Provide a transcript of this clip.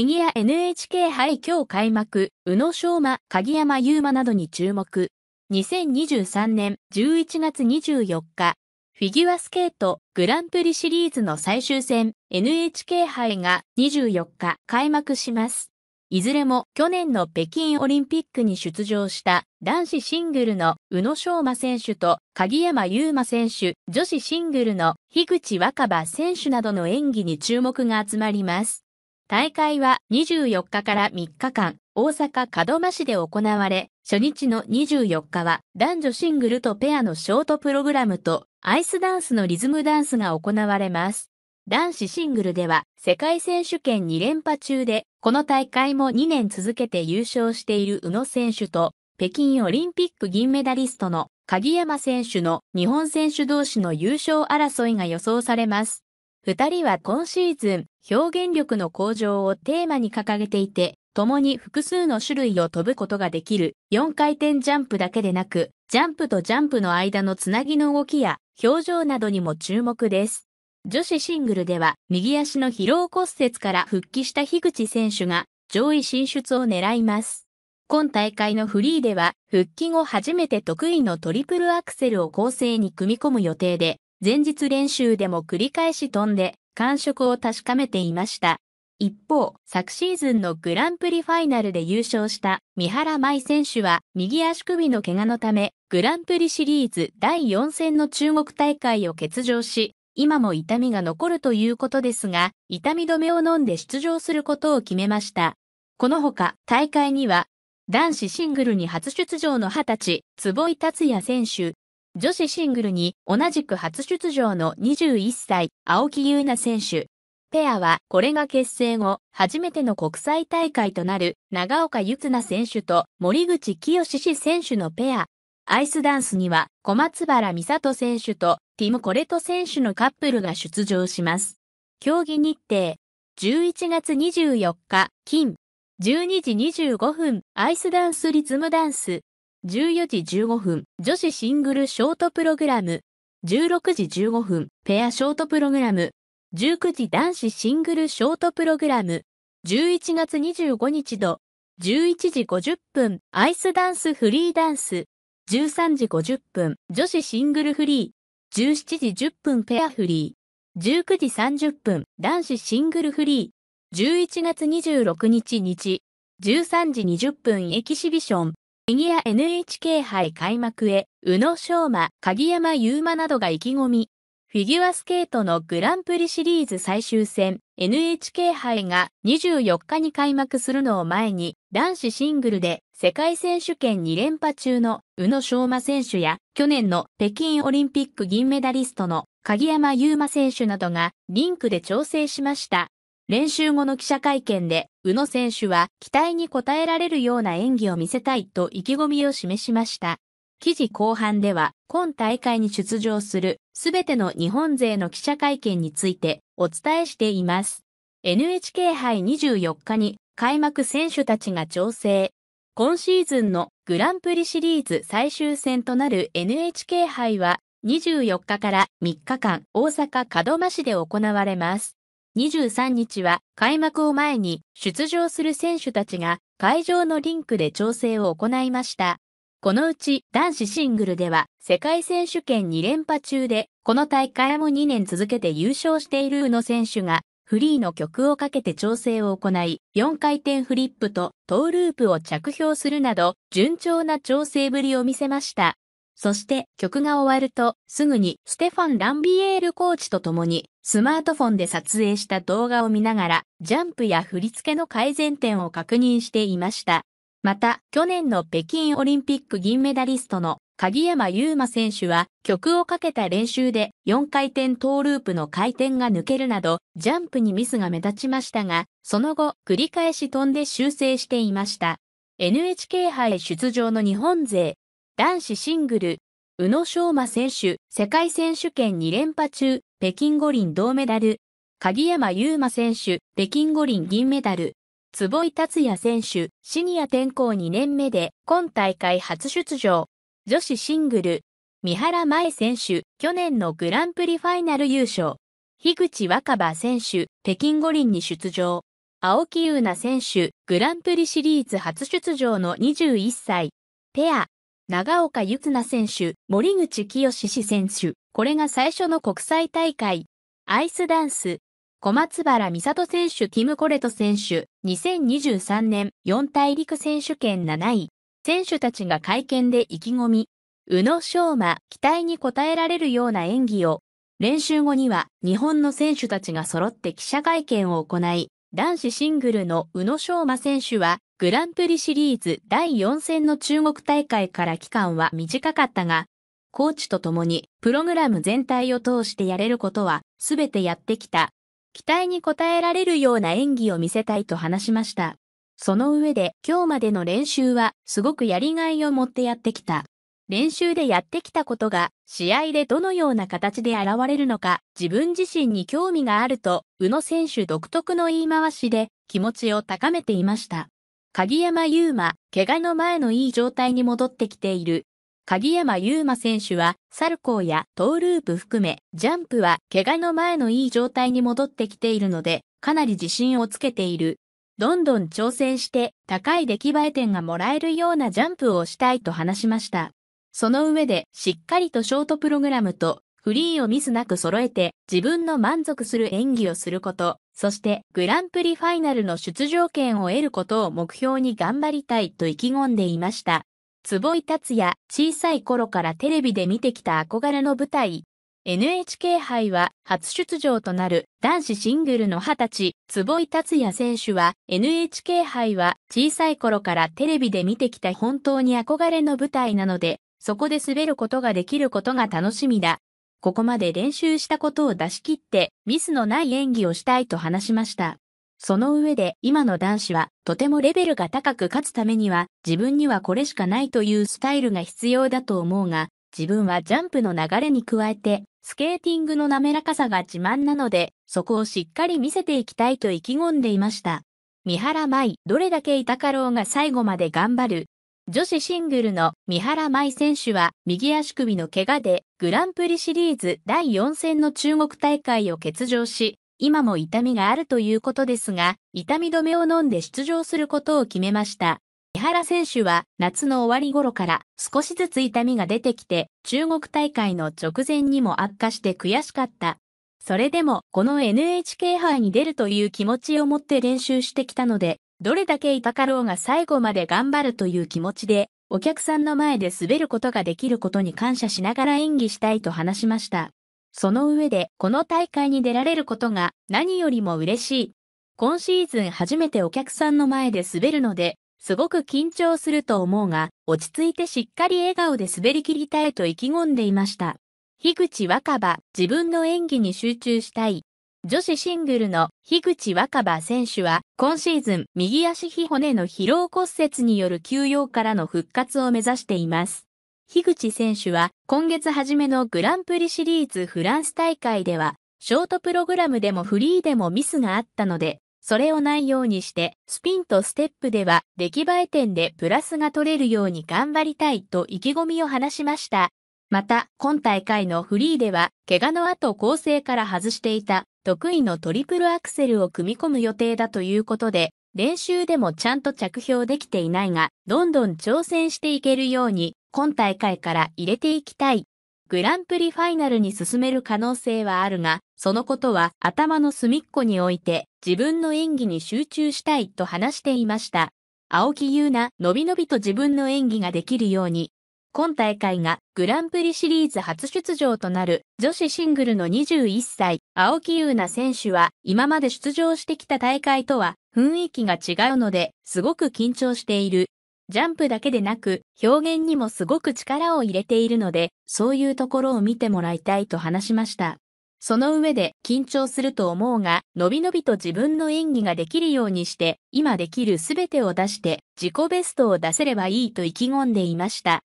フィギュア NHK 杯今日開幕、宇野昌磨、鍵山優馬などに注目。2023年11月24日、フィギュアスケートグランプリシリーズの最終戦 NHK 杯が24日開幕します。いずれも去年の北京オリンピックに出場した男子シングルの宇野昌磨選手と鍵山優馬選手、女子シングルの樋口若葉選手などの演技に注目が集まります。大会は24日から3日間、大阪門真市で行われ、初日の24日は男女シングルとペアのショートプログラムとアイスダンスのリズムダンスが行われます。男子シングルでは世界選手権2連覇中で、この大会も2年続けて優勝している宇野選手と、北京オリンピック銀メダリストの鍵山選手の日本選手同士の優勝争いが予想されます。二人は今シーズン、表現力の向上をテーマに掲げていて、共に複数の種類を飛ぶことができる4回転ジャンプだけでなく、ジャンプとジャンプの間のつなぎの動きや表情などにも注目です。女子シングルでは、右足の疲労骨折から復帰した樋口選手が上位進出を狙います。今大会のフリーでは、復帰後初めて得意のトリプルアクセルを構成に組み込む予定で、前日練習でも繰り返し飛んで感触を確かめていました。一方、昨シーズンのグランプリファイナルで優勝した三原舞選手は右足首の怪我のため、グランプリシリーズ第4戦の中国大会を欠場し、今も痛みが残るということですが、痛み止めを飲んで出場することを決めました。このほか、大会には、男子シングルに初出場の20歳、坪井達也選手、女子シングルに同じく初出場の21歳、青木優奈選手。ペアはこれが結成後、初めての国際大会となる長岡ゆつな選手と森口清志選手のペア。アイスダンスには小松原美里選手とティム・コレト選手のカップルが出場します。競技日程。11月24日、金。12時25分、アイスダンスリズムダンス。14時15分、女子シングルショートプログラム。16時15分、ペアショートプログラム。19時男子シングルショートプログラム。11月25日度。11時50分、アイスダンスフリーダンス。13時50分、女子シングルフリー。17時10分、ペアフリー。19時30分、男子シングルフリー。11月26日日。13時20分、エキシビション。フィギュア NHK 杯開幕へ、宇野昌磨、鍵山優真などが意気込み。フィギュアスケートのグランプリシリーズ最終戦 NHK 杯が24日に開幕するのを前に男子シングルで世界選手権2連覇中の宇野昌磨選手や去年の北京オリンピック銀メダリストの鍵山優真選手などがリンクで調整しました。練習後の記者会見で、宇野選手は期待に応えられるような演技を見せたいと意気込みを示しました。記事後半では、今大会に出場するすべての日本勢の記者会見についてお伝えしています。NHK 杯24日に開幕選手たちが調整。今シーズンのグランプリシリーズ最終戦となる NHK 杯は24日から3日間大阪門真市で行われます。23日は開幕を前に出場する選手たちが会場のリンクで調整を行いました。このうち男子シングルでは世界選手権2連覇中で、この大会も2年続けて優勝している宇野選手がフリーの曲をかけて調整を行い、4回転フリップとトーループを着氷するなど順調な調整ぶりを見せました。そして曲が終わるとすぐにステファン・ランビエールコーチと共にスマートフォンで撮影した動画を見ながらジャンプや振り付けの改善点を確認していました。また去年の北京オリンピック銀メダリストの鍵山優真選手は曲をかけた練習で4回転トーループの回転が抜けるなどジャンプにミスが目立ちましたが、その後繰り返し飛んで修正していました。NHK 杯出場の日本勢男子シングル、宇野昌磨選手、世界選手権2連覇中、北京五輪銅メダル、鍵山優真選手、北京五輪銀メダル、坪井達也選手、シニア転校2年目で、今大会初出場、女子シングル、三原舞選手、去年のグランプリファイナル優勝、樋口若葉選手、北京五輪に出場、青木優奈選手、グランプリシリーズ初出場の21歳、ペア、長岡ゆつな選手、森口清志選手、これが最初の国際大会。アイスダンス、小松原美里選手、ティム・コレト選手、2023年四大陸選手権7位。選手たちが会見で意気込み、宇野昌磨、期待に応えられるような演技を。練習後には日本の選手たちが揃って記者会見を行い、男子シングルの宇野昌磨選手はグランプリシリーズ第4戦の中国大会から期間は短かったが、コーチと共にプログラム全体を通してやれることは全てやってきた。期待に応えられるような演技を見せたいと話しました。その上で今日までの練習はすごくやりがいを持ってやってきた。練習でやってきたことが試合でどのような形で現れるのか自分自身に興味があると宇野選手独特の言い回しで気持ちを高めていました。鍵山優馬、怪我の前のいい状態に戻ってきている。鍵山優馬選手は、サルコーやトーループ含め、ジャンプは怪我の前のいい状態に戻ってきているので、かなり自信をつけている。どんどん挑戦して、高い出来栄え点がもらえるようなジャンプをしたいと話しました。その上で、しっかりとショートプログラムとフリーをミスなく揃えて自分の満足する演技をすること、そしてグランプリファイナルの出場権を得ることを目標に頑張りたいと意気込んでいました。坪井達也、小さい頃からテレビで見てきた憧れの舞台。NHK 杯は初出場となる男子シングルの20歳、坪井達也選手は NHK 杯は小さい頃からテレビで見てきた本当に憧れの舞台なので、そこで滑ることができることが楽しみだ。ここまで練習したことを出し切ってミスのない演技をしたいと話しました。その上で今の男子はとてもレベルが高く勝つためには自分にはこれしかないというスタイルが必要だと思うが自分はジャンプの流れに加えてスケーティングの滑らかさが自慢なのでそこをしっかり見せていきたいと意気込んでいました。三原舞、どれだけいたかろうが最後まで頑張る。女子シングルの三原舞選手は右足首の怪我でグランプリシリーズ第4戦の中国大会を欠場し、今も痛みがあるということですが、痛み止めを飲んで出場することを決めました。三原選手は夏の終わり頃から少しずつ痛みが出てきて、中国大会の直前にも悪化して悔しかった。それでもこの NHK 杯に出るという気持ちを持って練習してきたので、どれだけ痛かろうが最後まで頑張るという気持ちで、お客さんの前で滑ることができることに感謝しながら演技したいと話しました。その上で、この大会に出られることが何よりも嬉しい。今シーズン初めてお客さんの前で滑るので、すごく緊張すると思うが、落ち着いてしっかり笑顔で滑り切りたいと意気込んでいました。樋口若葉、自分の演技に集中したい。女子シングルの樋口若葉選手は今シーズン右足ひ骨の疲労骨折による休養からの復活を目指しています。樋口選手は今月初めのグランプリシリーズフランス大会ではショートプログラムでもフリーでもミスがあったのでそれをないようにしてスピンとステップでは出来栄え点でプラスが取れるように頑張りたいと意気込みを話しました。また今大会のフリーでは怪我の後構成から外していた得意のトリプルアクセルを組み込む予定だということで、練習でもちゃんと着氷できていないが、どんどん挑戦していけるように、今大会から入れていきたい。グランプリファイナルに進める可能性はあるが、そのことは頭の隅っこに置いて、自分の演技に集中したいと話していました。青木優奈、のびのびと自分の演技ができるように、今大会がグランプリシリーズ初出場となる女子シングルの21歳、青木優奈選手は今まで出場してきた大会とは雰囲気が違うのですごく緊張している。ジャンプだけでなく表現にもすごく力を入れているのでそういうところを見てもらいたいと話しました。その上で緊張すると思うが、のびのびと自分の演技ができるようにして、今できるすべてを出して、自己ベストを出せればいいと意気込んでいました。